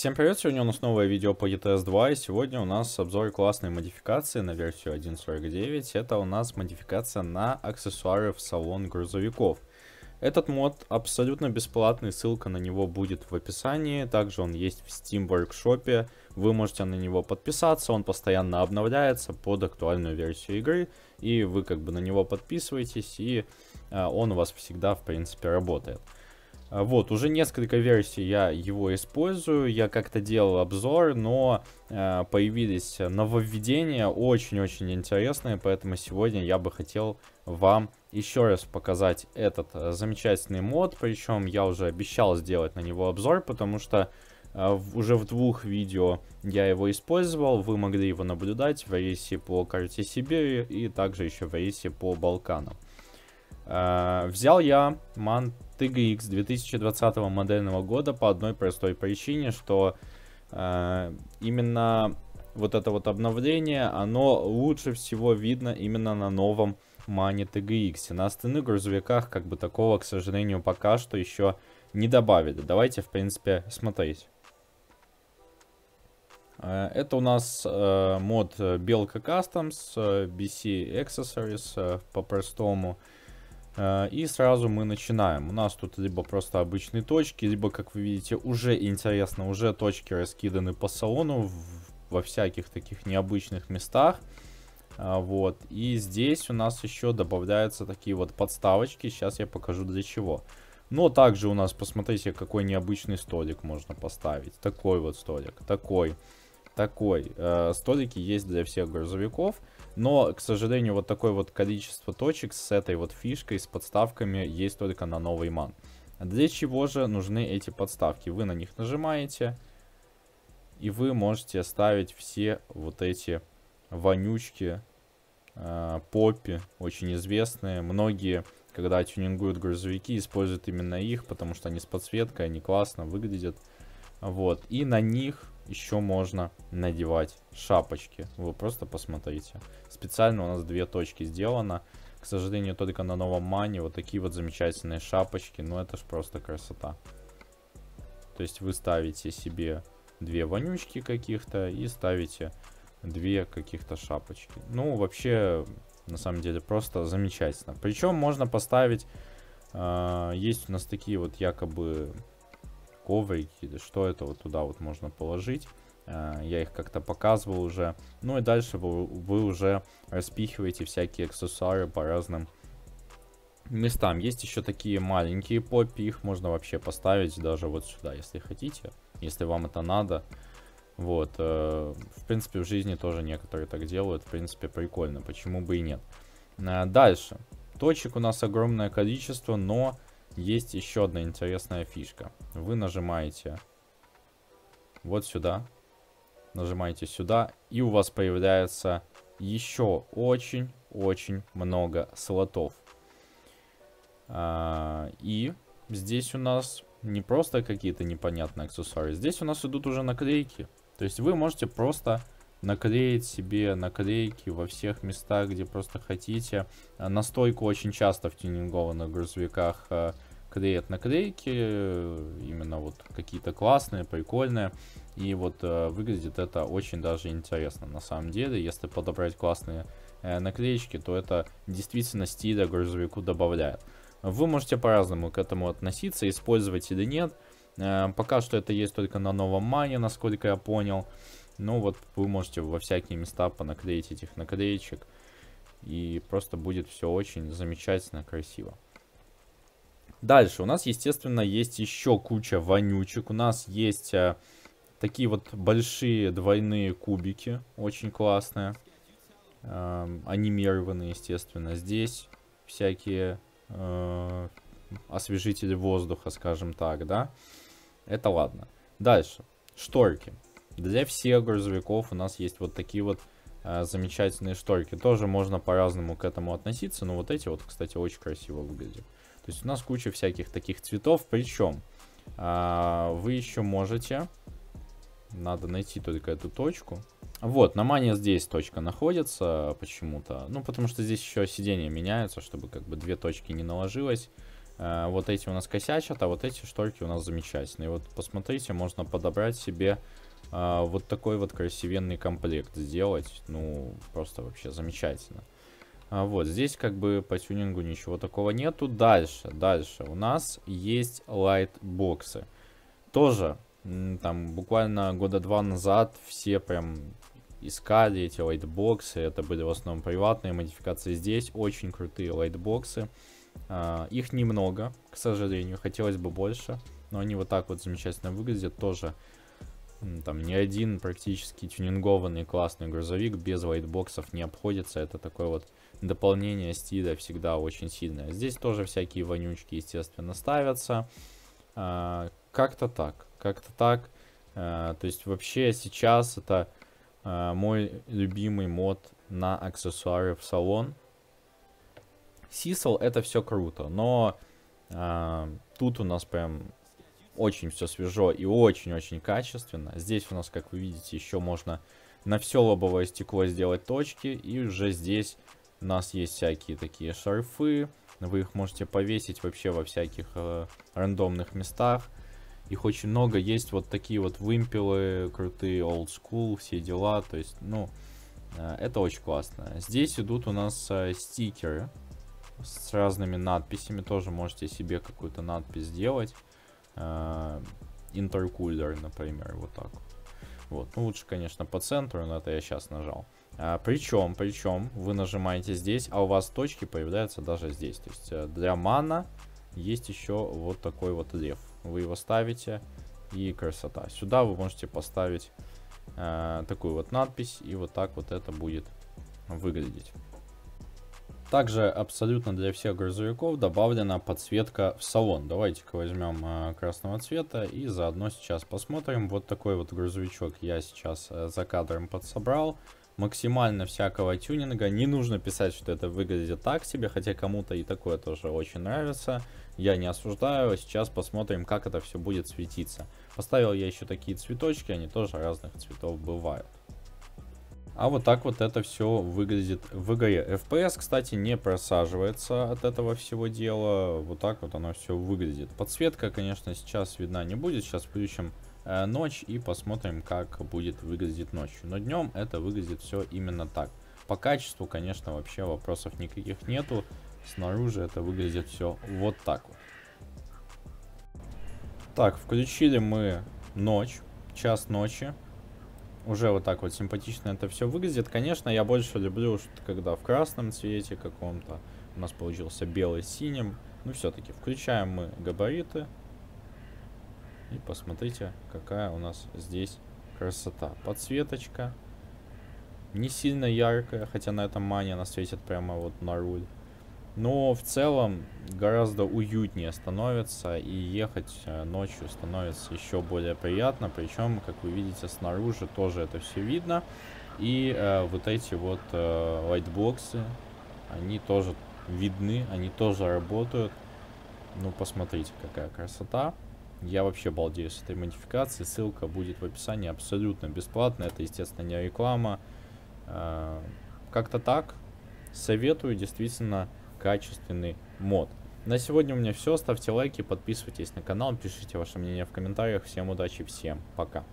Всем привет, сегодня у нас новое видео по ETS 2 и сегодня у нас обзор классной модификации на версию 1.49. Это у нас модификация на аксессуары в салон грузовиков. Этот мод абсолютно бесплатный, ссылка на него будет в описании. Также он есть в Steam Workshop, вы можете на него подписаться, он постоянно обновляется под актуальную версию игры. И вы как бы на него подписываетесь и э, он у вас всегда в принципе работает. А, вот, уже несколько версий я его использую, я как-то делал обзор, но э, появились нововведения очень-очень интересные, поэтому сегодня я бы хотел вам еще раз показать этот э, замечательный мод, причем я уже обещал сделать на него обзор, потому что э, уже в двух видео я его использовал, вы могли его наблюдать в рейсе по карте Сибири и также еще в рейсе по Балканам. Э, взял я Mantega X 2020 модельного года по одной простой причине, что э, именно вот это вот обновление, оно лучше всего видно именно на новом Mani TGX. На остальных грузовиках как бы такого, к сожалению, пока что еще не добавили. Давайте, в принципе, смотреть. Э, это у нас мод Белка Customs, BC Accessories по-простому. Э, и сразу мы начинаем. У нас тут либо просто обычные точки, либо, как вы видите, уже интересно, уже точки раскиданы по салону в, во всяких таких необычных местах. Э, вот. И здесь у нас еще добавляются такие вот подставочки. Сейчас я покажу для чего. Но также у нас, посмотрите, какой необычный столик можно поставить. Такой вот столик, такой, такой. Э, столики есть для всех грузовиков. Но, к сожалению, вот такое вот количество точек с этой вот фишкой, с подставками, есть только на новый ман. Для чего же нужны эти подставки? Вы на них нажимаете, и вы можете ставить все вот эти вонючки, э, поппи, очень известные. Многие, когда тюнингуют грузовики, используют именно их, потому что они с подсветкой, они классно выглядят. Вот, и на них еще можно надевать шапочки. Вы просто посмотрите. Специально у нас две точки сделано. К сожалению, только на новом мане вот такие вот замечательные шапочки. Ну, это ж просто красота. То есть вы ставите себе две вонючки каких-то и ставите две каких-то шапочки. Ну, вообще, на самом деле, просто замечательно. Причем можно поставить... Э, есть у нас такие вот якобы коврик, что это вот туда вот можно положить. Э, я их как-то показывал уже. Ну и дальше вы, вы уже распихиваете всякие аксессуары по разным местам. Есть еще такие маленькие поппи, их можно вообще поставить даже вот сюда, если хотите, если вам это надо. Вот, э, в принципе, в жизни тоже некоторые так делают, в принципе, прикольно, почему бы и нет. Э, дальше. Точек у нас огромное количество, но есть еще одна интересная фишка. Вы нажимаете вот сюда, нажимаете сюда, и у вас появляется еще очень-очень много слотов. А, и здесь у нас не просто какие-то непонятные аксессуары, здесь у нас идут уже наклейки. То есть вы можете просто наклеить себе наклейки во всех местах, где просто хотите. А, настойку очень часто в тюнингованных грузовиках а, клеят наклейки, именно вот какие-то классные, прикольные. И вот а, выглядит это очень даже интересно на самом деле. Если подобрать классные э, наклеечки, то это действительно стиля грузовику добавляет. Вы можете по-разному к этому относиться, использовать или нет. Э, пока что это есть только на новом мане, насколько я понял. Ну вот вы можете во всякие места понаклеить этих наклеечек. И просто будет все очень замечательно, красиво. Дальше у нас, естественно, есть еще куча вонючек. У нас есть а, такие вот большие двойные кубики. Очень классные. А, анимированные, естественно. Здесь всякие а, освежители воздуха, скажем так, да. Это ладно. Дальше. Шторки. Для всех грузовиков у нас есть вот такие вот э, замечательные шторки. Тоже можно по-разному к этому относиться, но вот эти вот, кстати, очень красиво выглядят. То есть у нас куча всяких таких цветов, причем э, а, вы еще можете... Надо найти только эту точку. Вот, на мане здесь точка находится почему-то. Ну, потому что здесь еще сиденья меняются, чтобы как бы две точки не наложилось. Э, вот эти у нас косячат, а вот эти шторки у нас замечательные. Вот посмотрите, можно подобрать себе а, вот такой вот красивенный комплект сделать. Ну, просто вообще замечательно. А, вот, здесь как бы по тюнингу ничего такого нету. Дальше, дальше. У нас есть лайтбоксы. Тоже, там, буквально года два назад все прям искали эти лайтбоксы. Это были в основном приватные модификации. Здесь очень крутые лайтбоксы. Uh, их немного, к сожалению, хотелось бы больше, но они вот так вот замечательно выглядят, тоже там ни один практически тюнингованный классный грузовик без лайтбоксов не обходится. Это такое вот дополнение стида всегда очень сильное. Здесь тоже всякие вонючки, естественно, ставятся. А, как-то так, как-то так. А, то есть вообще сейчас это а, мой любимый мод на аксессуары в салон. Сисел это все круто, но тут у нас прям очень все свежо и очень-очень качественно. Здесь у нас, как вы видите, еще можно на все лобовое стекло сделать точки. И уже здесь у нас есть всякие такие шарфы. Вы их можете повесить вообще во всяких э, рандомных местах. Их очень много. Есть вот такие вот вымпелы крутые, old school, все дела. То есть, ну, э, это очень классно. Здесь идут у нас э, стикеры с разными надписями. Тоже можете себе какую-то надпись сделать. Э, интеркулер, например, вот так. Вот, ну лучше, конечно, по центру, но это я сейчас нажал. А, причем, причем, вы нажимаете здесь, а у вас точки появляются даже здесь. То есть э, для мана есть еще вот такой вот лев. Вы его ставите, и красота. Сюда вы можете поставить э, такую вот надпись, и вот так вот это будет выглядеть. Также абсолютно для всех грузовиков добавлена подсветка в салон. Давайте-ка возьмем э, красного цвета и заодно сейчас посмотрим. Вот такой вот грузовичок я сейчас э, за кадром подсобрал. Максимально всякого тюнинга. Не нужно писать, что это выглядит так себе, хотя кому-то и такое тоже очень нравится. Я не осуждаю. Сейчас посмотрим, как это все будет светиться. Поставил я еще такие цветочки, они тоже разных цветов бывают. А вот так вот это все выглядит в игре. FPS, кстати, не просаживается от этого всего дела. Вот так вот оно все выглядит. Подсветка, конечно, сейчас видна не будет. Сейчас включим э, ночь и посмотрим, как будет выглядеть ночью. Но днем это выглядит все именно так. По качеству, конечно, вообще вопросов никаких нету. Снаружи это выглядит все вот так вот. Так, включили мы ночь, час ночи уже вот так вот симпатично это все выглядит. Конечно, я больше люблю, когда в красном цвете каком-то. У нас получился белый синим. Но ну, все-таки включаем мы габариты. И посмотрите, какая у нас здесь красота. Подсветочка. Не сильно яркая, хотя на этом мане она светит прямо вот на руль. Но в целом гораздо уютнее становится и ехать э, ночью становится еще более приятно. Причем, как вы видите, снаружи тоже это все видно. И э, вот эти вот э, лайтбоксы, они тоже видны, они тоже работают. Ну, посмотрите, какая красота. Я вообще балдею с этой модификацией. Ссылка будет в описании абсолютно бесплатно. Это, естественно, не реклама. Э, Как-то так. Советую действительно качественный мод. На сегодня у меня все. Ставьте лайки, подписывайтесь на канал, пишите ваше мнение в комментариях. Всем удачи, всем пока.